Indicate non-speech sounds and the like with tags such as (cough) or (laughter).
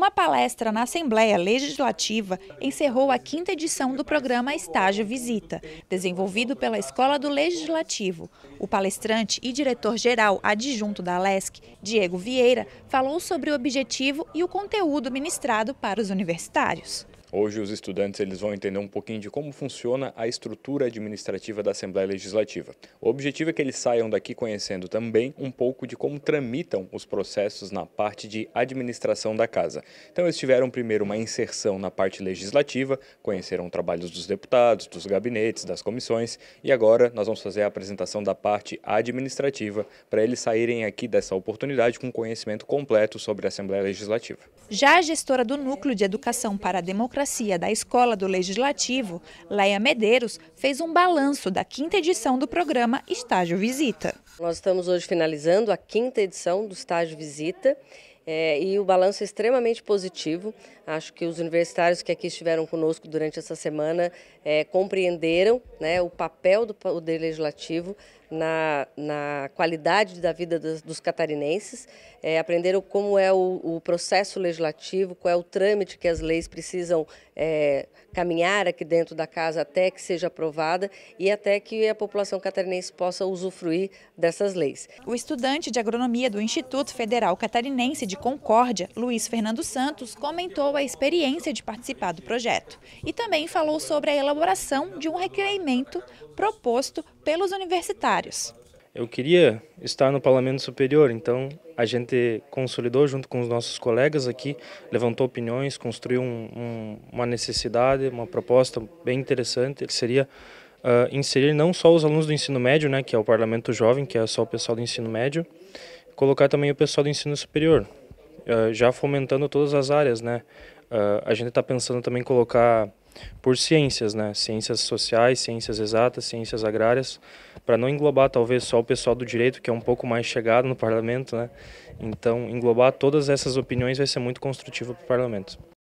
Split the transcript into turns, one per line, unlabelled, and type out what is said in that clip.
Uma palestra na Assembleia Legislativa encerrou a quinta edição do programa Estágio Visita, desenvolvido pela Escola do Legislativo. O palestrante e diretor-geral adjunto da Alesc, Diego Vieira, falou sobre o objetivo e o conteúdo ministrado para os universitários.
Hoje os estudantes eles vão entender um pouquinho de como funciona a estrutura administrativa da Assembleia Legislativa. O objetivo é que eles saiam daqui conhecendo também um pouco de como tramitam os processos na parte de administração da casa. Então eles tiveram primeiro uma inserção na parte legislativa, conheceram trabalhos dos deputados, dos gabinetes, das comissões e agora nós vamos fazer a apresentação da parte administrativa para eles saírem aqui dessa oportunidade com conhecimento completo sobre a Assembleia Legislativa.
Já a gestora do Núcleo de Educação para a Democracia Democracia da Escola do Legislativo, Laia Medeiros fez um balanço da quinta edição do programa Estágio Visita.
Nós estamos hoje finalizando a quinta edição do Estágio Visita é, e o balanço é extremamente positivo. Acho que os universitários que aqui estiveram conosco durante essa semana é, compreenderam né, o papel do Poder Legislativo na, na qualidade da vida dos, dos catarinenses, é, aprenderam como é o, o, processo legislativo, qual é o trâmite que as leis precisam é, caminhar aqui dentro da casa até que seja aprovada e até que a população catarinense possa usufruir dessas leis.
O estudante de agronomia do Instituto Federal Catarinense de Concórdia, Luiz Fernando Santos, comentou a experiência de participar do projeto e também falou sobre a elaboração de um requerimento proposto pelos universitários.
Eu queria estar no Parlamento Superior, então a gente consolidou junto com os nossos colegas aqui, levantou opiniões, construiu um, um, uma necessidade, uma proposta bem interessante, que seria uh, inserir não só os alunos do ensino médio, né, que é o Parlamento Jovem, que é só o pessoal do ensino médio, colocar também o pessoal do ensino superior, eh, já fomentando todas as áreas, né? Uh, a gente está pensando também em colocar por ciências, né? Ciências sociais, ciências exatas, ciências agrárias, para não englobar talvez só o pessoal do direito, que é um pouco mais chegado no (laughs) parlamento, né? Então, englobar todas essas opiniões vai ser muito construtivo para o parlamento.